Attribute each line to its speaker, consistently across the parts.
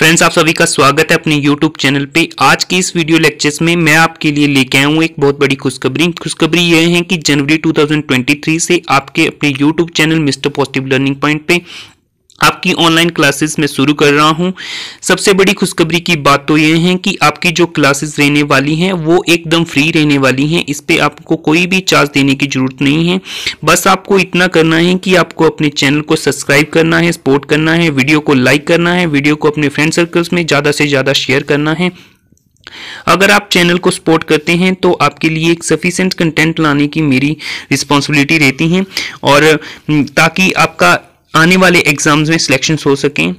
Speaker 1: friends आप सभी का स्वागत है अपने यूट्यूब चैनल पे आज की इस वीडियो लेक्चर्स में मैं आपके लिए लेके आया हूँ एक बहुत बड़ी खुशखबरी खुशखबरी यह है कि जनवरी 2023 से आपके अपने YouTube channel Mister Positive Learning Point पे आपकी ऑनलाइन क्लासेस मैं शुरू कर रहा हूं सबसे बड़ी खुशखबरी की बात तो यह है कि आपकी जो क्लासेस रहने वाली हैं वो एकदम फ्री रहने वाली हैं इस पर आपको कोई भी चार्ज देने की ज़रूरत नहीं है बस आपको इतना करना है कि आपको अपने चैनल को सब्सक्राइब करना है सपोर्ट करना है वीडियो को लाइक करना है वीडियो को अपने फ्रेंड सर्कल्स में ज़्यादा से ज़्यादा शेयर करना है अगर आप चैनल को सपोर्ट करते हैं तो आपके लिए एक सफिशेंट कंटेंट लाने की मेरी रिस्पॉन्सिबिलिटी रहती है और हम्म, ताकि आपका आने वाले एग्जाम्स में सिलेक्शन हो सकें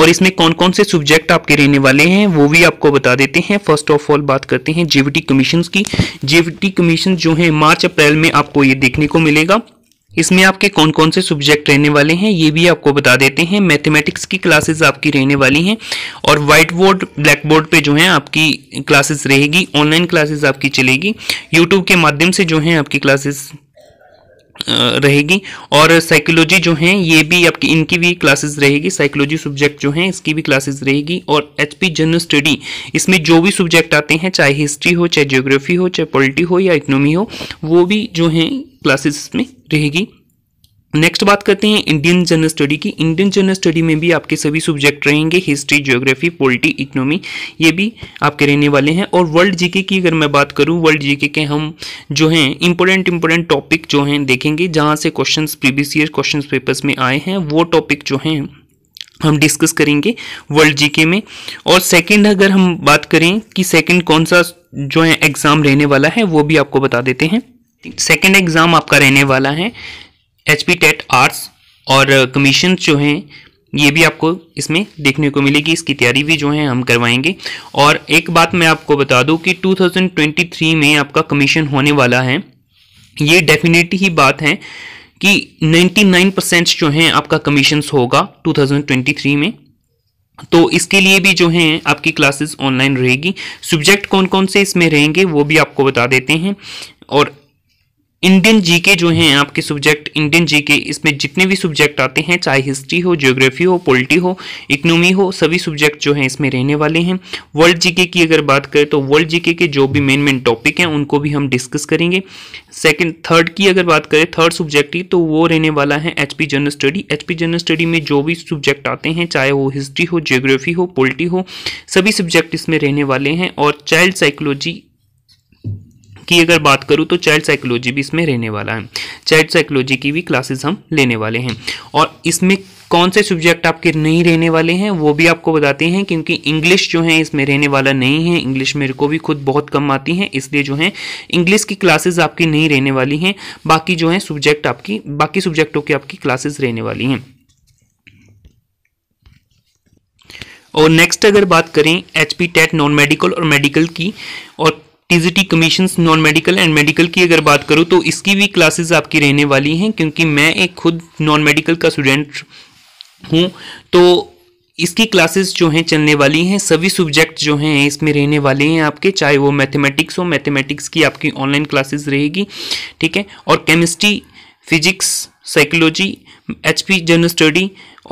Speaker 1: और इसमें कौन कौन से सब्जेक्ट आपके रहने वाले हैं वो भी आपको बता देते हैं फर्स्ट ऑफ ऑल बात करते हैं जेवीटी कमीशन की जेवीटी कमीशन जो है मार्च अप्रैल में आपको ये देखने को मिलेगा इसमें आपके कौन कौन से सब्जेक्ट रहने वाले हैं ये भी आपको बता देते हैं मैथमेटिक्स की क्लासेस आपकी रहने वाली हैं और व्हाइट बोर्ड ब्लैक बोर्ड पे जो है आपकी क्लासेस रहेगी ऑनलाइन क्लासेस आपकी चलेगी यूट्यूब के माध्यम से जो है आपकी क्लासेस रहेगी और साइकोलॉजी जो है ये भी आपकी इनकी भी क्लासेस रहेगी साइकोलॉजी सब्जेक्ट जो है इसकी भी क्लासेस रहेगी और एच पी जनरल स्टडी इसमें जो भी सब्जेक्ट आते हैं चाहे हिस्ट्री हो चाहे ज्योग्राफी हो चाहे पॉलिटी हो या इकोनॉमी हो वो भी जो है क्लासेस में रहेगी नेक्स्ट बात करते हैं इंडियन जनरल स्टडी की इंडियन जनरल स्टडी में भी आपके सभी सब्जेक्ट रहेंगे हिस्ट्री ज्योग्राफी पॉलिटी इकोनॉमी ये भी आपके रहने वाले हैं और वर्ल्ड जीके की अगर मैं बात करूं वर्ल्ड जीके के हम जो हैं इंपॉर्टेंट इंपॉर्टेंट टॉपिक जो हैं देखेंगे जहां से question previous year question papers में आए हैं वो टॉपिक जो हैं हम डिस्कस करेंगे वर्ल्ड जीके में और सेकंड अगर हम बात करें कि सेकंड कौन सा जो है एग्ज़ाम रहने वाला है वो भी आपको बता देते हैं सेकंड एग्ज़ाम आपका रहने वाला है एच पी टेट आर्ट्स और कमीशन जो हैं ये भी आपको इसमें देखने को मिलेगी इसकी तैयारी भी जो है हम करवाएंगे और एक बात मैं आपको बता दूं कि 2023 में आपका कमीशन होने वाला है ये डेफिनेट ही बात है कि 99 परसेंट जो है आपका कमीशंस होगा 2023 में तो इसके लिए भी जो हैं आपकी क्लासेस ऑनलाइन रहेगी सब्जेक्ट कौन कौन से इसमें रहेंगे वो भी आपको बता देते हैं और इंडियन जीके जो हैं आपके सब्जेक्ट इंडियन जीके इसमें जितने भी सब्जेक्ट आते हैं चाहे हिस्ट्री हो ज्योग्राफी हो पॉलिटी हो इकोनॉमी हो सभी सब्जेक्ट जो हैं इसमें रहने वाले हैं वर्ल्ड जीके की अगर बात करें तो वर्ल्ड जीके के जो भी मेन मेन टॉपिक हैं उनको भी हम डिस्कस करेंगे सेकेंड थर्ड की अगर बात करें थर्ड सब्जेक्ट की तो वो रहने वाला है H general study H general study में जो भी सब्जेक्ट आते हैं चाहे वो हिस्ट्री हो ज्योग्राफी हो पोल्ट्री हो सभी सब्जेक्ट इसमें रहने वाले हैं और चाइल्ड साइकोलॉजी की अगर बात करूँ तो चाइल्ड साइकोलॉजी भी इसमें रहने वाला है चाइल्ड साइकोलॉजी की भी क्लासेस हम लेने वाले हैं और इसमें कौन से सब्जेक्ट आपके नहीं रहने वाले हैं वो भी आपको बताते हैं क्योंकि इंग्लिश जो है इसमें रहने वाला नहीं है इंग्लिश मेरे को भी खुद बहुत कम आती है इसलिए जो है इंग्लिश की क्लासेस आपकी नहीं रहने वाली हैं बाकी जो है सब्जेक्ट आपकी बाकी सब्जेक्टों की आपकी क्लासेस रहने वाली हैं और नेक्स्ट अगर बात करें H P TET non medical और मेडिकल की और TGT commission non medical and medical की अगर बात करूँ तो इसकी भी क्लासेस आपकी रहने वाली हैं क्योंकि मैं एक खुद नॉन मेडिकल का स्टूडेंट हूँ तो इसकी क्लासेस जो हैं चलने वाली हैं सभी सब्जेक्ट जो हैं इसमें रहने वाले हैं आपके चाहे वो मैथमेटिक्स हो मैथमेटिक्स की आपकी ऑनलाइन क्लासेस रहेगी ठीक है और chemistry physics psychology HP general study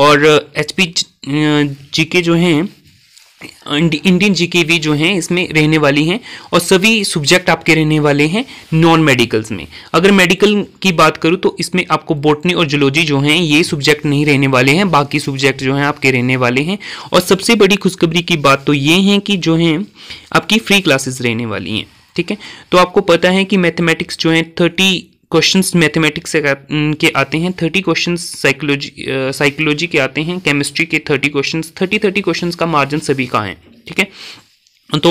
Speaker 1: और एचपी जीके जो हैं इंडियन के भी जो हैं इसमें रहने वाली हैं और सभी सब्जेक्ट आपके रहने वाले हैं नॉन मेडिकल्स में अगर मेडिकल की बात करूँ तो इसमें आपको बोटनी और जोलॉजी जो हैं ये सब्जेक्ट नहीं रहने वाले हैं बाकी सब्जेक्ट जो हैं आपके रहने वाले हैं और सबसे बड़ी खुशखबरी की बात तो ये है कि जो हैं आपकी फ्री क्लासेस रहने वाली हैं ठीक है तो आपको पता है कि मैथमेटिक्स जो है थर्टी क्वेश्चंस मैथमेटिक्स के आते हैं थर्टी क्वेश्चंस साइकोलॉजी साइकोलॉजी के आते हैं केमिस्ट्री के thirty questions thirty thirty questions का मार्जिन सभी का है ठीक है तो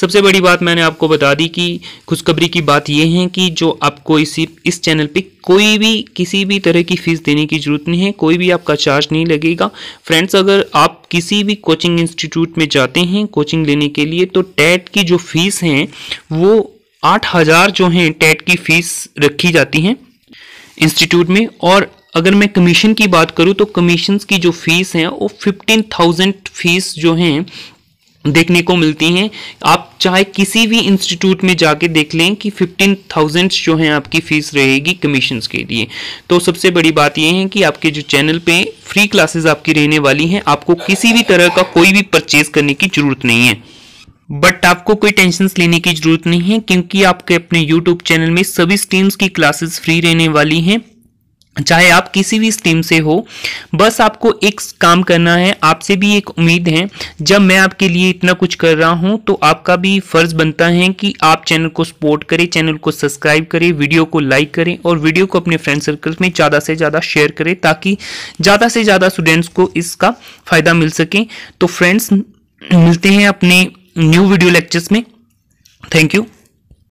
Speaker 1: सबसे बड़ी बात मैंने आपको बता दी कि खुशखबरी की बात यह है कि जो आपको इसी इस चैनल पे कोई भी किसी भी तरह की फ़ीस देने की ज़रूरत नहीं है कोई भी आपका चार्ज नहीं लगेगा फ्रेंड्स अगर आप किसी भी कोचिंग इंस्टीट्यूट में जाते हैं कोचिंग लेने के लिए तो टैट की जो फीस हैं वो आठ हज़ार जो हैं टेट की फ़ीस रखी जाती हैं इंस्टीट्यूट में और अगर मैं कमीशन की बात करूँ तो कमीशन की जो फ़ीस हैं वो फिफ्टीन थाउजेंड फ़ीस जो हैं देखने को मिलती हैं आप चाहे किसी भी इंस्टीट्यूट में जाके देख लें कि फिफ्टीन थाउजेंड जो हैं आपकी फ़ीस रहेगी कमीशंस के लिए तो सबसे बड़ी बात यह है कि आपके जो चैनल पे फ्री क्लासेस आपकी रहने वाली हैं आपको किसी भी तरह का कोई भी परचेज़ करने की ज़रूरत नहीं है बट आपको कोई टेंशन लेने की जरूरत नहीं है क्योंकि आपके अपने यूट्यूब चैनल में सभी स्ट्रीम्स की क्लासेस फ्री रहने वाली हैं चाहे आप किसी भी स्ट्रीम से हो बस आपको एक काम करना है आपसे भी एक उम्मीद है जब मैं आपके लिए इतना कुछ कर रहा हूं तो आपका भी फर्ज बनता है कि आप चैनल को सपोर्ट करें चैनल को सब्सक्राइब करें वीडियो को लाइक करें और वीडियो को अपने फ्रेंड सर्कल में ज़्यादा से ज़्यादा शेयर करें ताकि ज़्यादा से ज़्यादा स्टूडेंट्स को इसका फ़ायदा मिल सके तो फ्रेंड्स मिलते हैं अपने न्यू वीडियो लेक्चर्स में थैंक यू